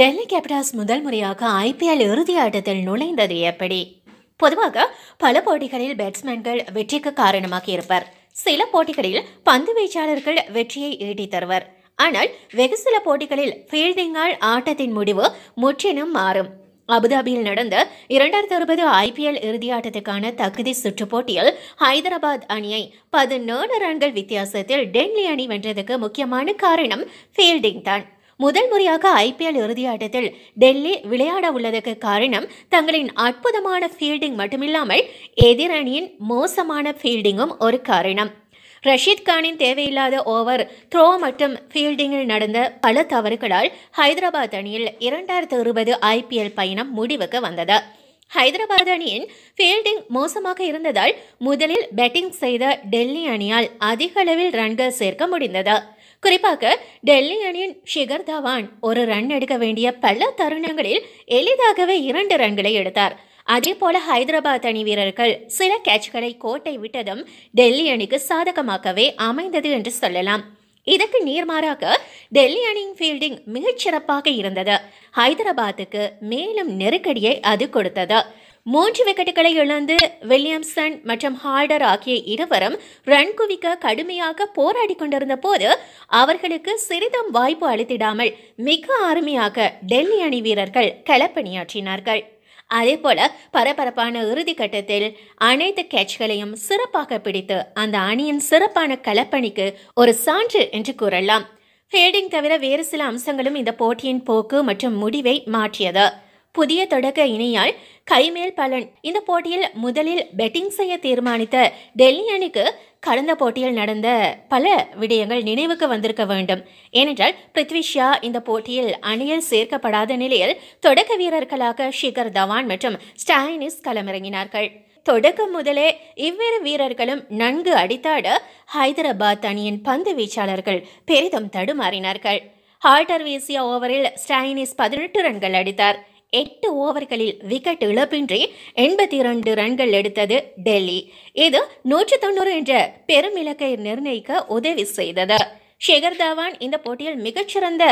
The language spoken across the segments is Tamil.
டெல்லி கேபிட்டல்ஸ் முதல் முறையாக ஐபிஎல் இறுதி ஆட்டத்தில் நுழைந்தது எப்படி பொதுவாக பல போட்டிகளில் பேட்ஸ்மேன்கள் வெற்றிக்கு காரணமாக இருப்பர் சில போட்டிகளில் பந்து வீச்சாளர்கள் வெற்றியை ஈட்டி தருவர் ஆனால் வெகு சில போட்டிகளில் ஃபீல்டிங்கால் ஆட்டத்தின் முடிவு முற்றிலும் மாறும் அபுதாபியில் நடந்த இரண்டாயிரத்தி இருபது ஐபிஎல் ஆட்டத்துக்கான தகுதி சுற்று போட்டியில் ஹைதராபாத் அணியை பதினேழு ரன்கள் வித்தியாசத்தில் டெல்லி அணி வென்றதுக்கு முக்கியமான காரணம் ஃபீல்டிங் தான் முதல் முறையாக ஐபிஎல் இறுதி ஆட்டத்தில் டெல்லி விளையாட உள்ளதற்கு காரணம் தங்களின் அற்புதமான ஃபீல்டிங் மட்டுமில்லாமல் எதிரணியின் மோசமான ஃபீல்டிங்கும் ஒரு காரணம் ரஷீத் கானின் தேவையில்லாத ஓவர் த்ரோ மற்றும் ஃபீல்டிங்கில் நடந்த பல தவறுகளால் ஹைதராபாத் அணியில் இரண்டாயிரத்து இருபது ஐபிஎல் பயணம் முடிவுக்கு வந்தது ஹைதராபாத் அணியின் ஃபீல்டிங் மோசமாக இருந்ததால் முதலில் பேட்டிங் செய்த டெல்லி அணியால் அதிக அளவில் ரன்கள் சேர்க்க முடிந்தது குறிப்பாக டெல்லி அணியின் ஷிகர் தவான் ஒரு ரன் எடுக்க வேண்டிய பல தருணங்களில் எளிதாகவே இரண்டு ரன்களை எடுத்தார் அதே போல ஹைதராபாத் அணி வீரர்கள் சில கேட்ச்களை கோட்டை விட்டதும் டெல்லி அணிக்கு சாதகமாகவே அமைந்தது என்று சொல்லலாம் இதற்கு நேர்மாறாக டெல்லி அணியின் ஃபீல்டிங் மிகச்சிறப்பாக இருந்தது ஹைதராபாத்துக்கு மேலும் நெருக்கடியை அது கொடுத்தது மூன்று விக்கெட்டுகளை இழந்து வில்லியம்சன் மற்றும் ஹார்டர் ஆகிய இருவரும் ரன் குவிக்க கடுமையாக போராடி கொண்டிருந்த போது அவர்களுக்கு சிறிதும் வாய்ப்பு அளித்திடாமல் மிக அருமையாக டெல்லி அணி வீரர்கள் களப்பணியாற்றினார்கள் அதே போல பரபரப்பான இறுதி கட்டத்தில் அனைத்து கேட்ச்களையும் சிறப்பாக பிடித்து அந்த அணியின் சிறப்பான களப்பணிக்கு ஒரு சான்று என்று கூறலாம் ஃபீல்டிங் தவிர வேறு சில அம்சங்களும் இந்த போட்டியின் போக்கு மற்றும் முடிவை மாற்றியது புதிய தொடக்க இணையால் கைமேல் பலன் இந்த போட்டியில் முதலில் பெட்டிங் செய்ய தீர்மானித்த டெல்லி அணிக்கு கடந்த போட்டியில் நடந்த பல விடயங்கள் நினைவுக்கு வந்திருக்க வேண்டும் ஏனென்றால் பிருத்வி ஷா இந்த போட்டியில் அணியில் சேர்க்கப்படாத நிலையில் தொடக்க வீரர்களாக ஷிகர் தவான் மற்றும் ஸ்டாலினிஸ் களமிறங்கினார்கள் தொடக்கம் முதலே இவ்விரு வீரர்களும் நன்கு அடித்தாட ஹைதராபாத் அணியின் பந்து வீச்சாளர்கள் பெரிதும் தடுமாறினார்கள் ஹார்டர் வீசிய ஓவரில் ஸ்டாயினிஸ் பதினெட்டு ரன்கள் அடித்தார் எட்டு ஓவர்களில் விக்கெட் இழப்பின்றி எண்பத்தி இரண்டு ரன்கள் எடுத்தது டெல்லி இது நூற்றி தொண்ணூறு என்ற பெரும் இலக்கை நிர்ணயிக்க உதவி செய்தது ஷேகர் தவான் இந்த போட்டியில் மிகச்சிறந்த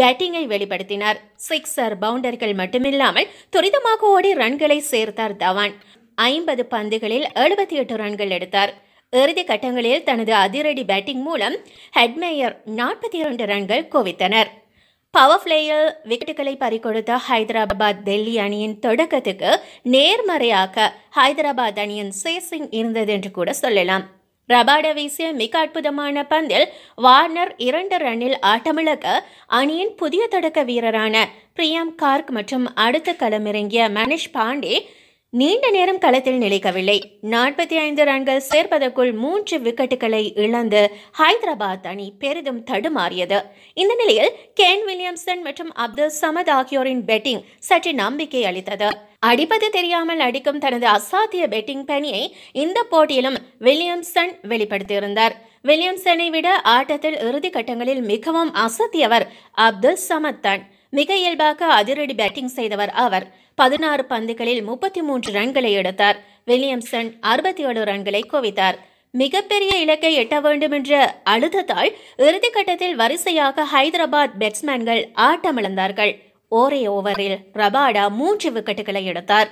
பேட்டிங்கை வெளிப்படுத்தினார் சிக்ஸர் பவுண்டர்கள் மட்டுமில்லாமல் துரிதமாக ஓடி ரன்களை சேர்த்தார் தவான் ஐம்பது பந்துகளில் எழுபத்தி எட்டு ரன்கள் எடுத்தார் இறுதி கட்டங்களில் தனது அதிரடி பேட்டிங் மூலம் ஹெட்மேயர் நாற்பத்தி இரண்டு ரன்கள் குவித்தனர் பவர் பிளேயர் விக்கெட்டுகளை பறிகொடுத்த ஹைதராபாத் டெல்லி அணியின் தொடக்கத்துக்கு நேர்மறையாக ஹைதராபாத் அணியின் சேசிங் இருந்தது என்று கூட சொல்லலாம் ரபாடா வீசிய மிக அற்புதமான பந்தில் வார்னர் இரண்டு ரன்னில் ஆட்டமிழக்க அணியின் புதிய தொடக்க வீரரான பிரியாம் கார்க் மற்றும் அடுத்த களமிறங்கிய மனிஷ் பாண்டே நீண்ட நேரம் களத்தில் நிலைக்கவில்லை நாற்பத்தி ஐந்து ரன்கள் சேர்ப்பதற்குள் மூன்று விக்கெட்டுகளை இழந்து ஹைதராபாத் அணி பெரிதும் தடுமாறியது இந்த நிலையில் கேன் வில்லியம்சன் மற்றும் அப்துல் சமத் ஆகியோரின் பெட்டிங் சற்று நம்பிக்கை அளித்தது அடிப்பது தெரியாமல் அடிக்கும் தனது அசாத்திய பெட்டிங் பணியை இந்த போட்டியிலும் வில்லியம்சன் வெளிப்படுத்தியிருந்தார் வில்லியம்சனை விட ஆட்டத்தில் இறுதி கட்டங்களில் மிகவும் அசத்தியவர் அப்துல் சமத் தான் மிக இயல்பாக அதிரடி பேட்டிங் செய்தவர் அவர் பதினாறு பந்துகளில் முப்பத்தி மூன்று ரன்களை எடுத்தார் வில்லியம்சன் அறுபத்தி ஏழு ரன்களை குவித்தார் மிகப்பெரிய இலக்கை எட்ட வேண்டுமென்ற அழுத்தத்தால் இறுதிக்கட்டத்தில் வரிசையாக ஹைதராபாத் பேட்ஸ்மேன்கள் ஆட்டமிழந்தார்கள் ஒரே ஓவரில் ரபாடா மூன்று விக்கெட்டுகளை எடுத்தார்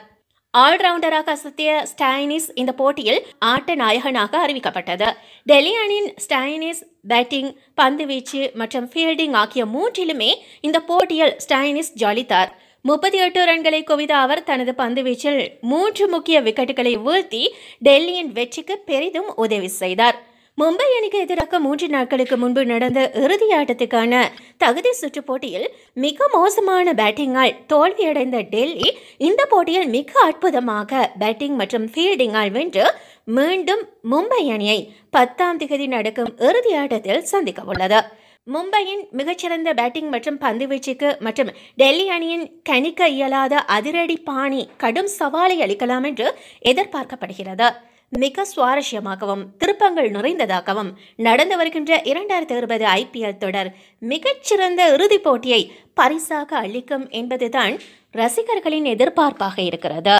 ஆல்ரவுண்டராக அசத்திய ஸ்டைனிஸ் இந்த போட்டியில் ஆட்ட நாயகனாக அறிவிக்கப்பட்டது டெல்லி அணியின் ஸ்டைனிஸ் பேட்டிங் பந்துவீச்சு மற்றும் ஃபீல்டிங் ஆகிய மூன்றிலுமே இந்த போட்டியில் ஸ்டைனிஸ் ஜாலித்தார் முப்பத்தி எட்டு ரன்களை குவித அவர் தனது பந்து வீச்சில் மூன்று முக்கிய விக்கெட்டுகளை வீழ்த்தி டெல்லியின் வெற்றிக்கு பெரிதும் உதவி செய்தார் மும்பை அணிக்கு எதிராக மூன்று நாட்களுக்கு முன்பு நடந்த இறுதி ஆட்டத்துக்கான தகுதி சுற்று போட்டியில் மிக மோசமான பேட்டிங்கால் தோல்வியடைந்த டெல்லி இந்த போட்டியில் மிக அற்புதமாக பேட்டிங் மற்றும் ஃபீல்டிங்கால் வென்று மீண்டும் மும்பை அணியை பத்தாம் திகதி நடக்கும் இறுதி ஆட்டத்தில் சந்திக்க உள்ளது மும்பையின் மிகச்சிறந்த பேட்டிங் மற்றும் பந்து வீச்சுக்கு மற்றும் டெல்லி அணியின் கணிக்க இயலாத அதிரடி பாணி கடும் சவாலை அளிக்கலாம் என்று எதிர்பார்க்கப்படுகிறது மிக சுவாரஸ்யமாகவும் திருப்பங்கள் நிறைந்ததாகவும் நடந்து வருகின்ற இரண்டாயிரத்தி இருபது ஐபிஎல் தொடர் மிகச்சிறந்த இறுதிப் போட்டியை பரிசாக அளிக்கும் என்பதுதான் ரசிகர்களின் எதிர்பார்ப்பாக இருக்கிறது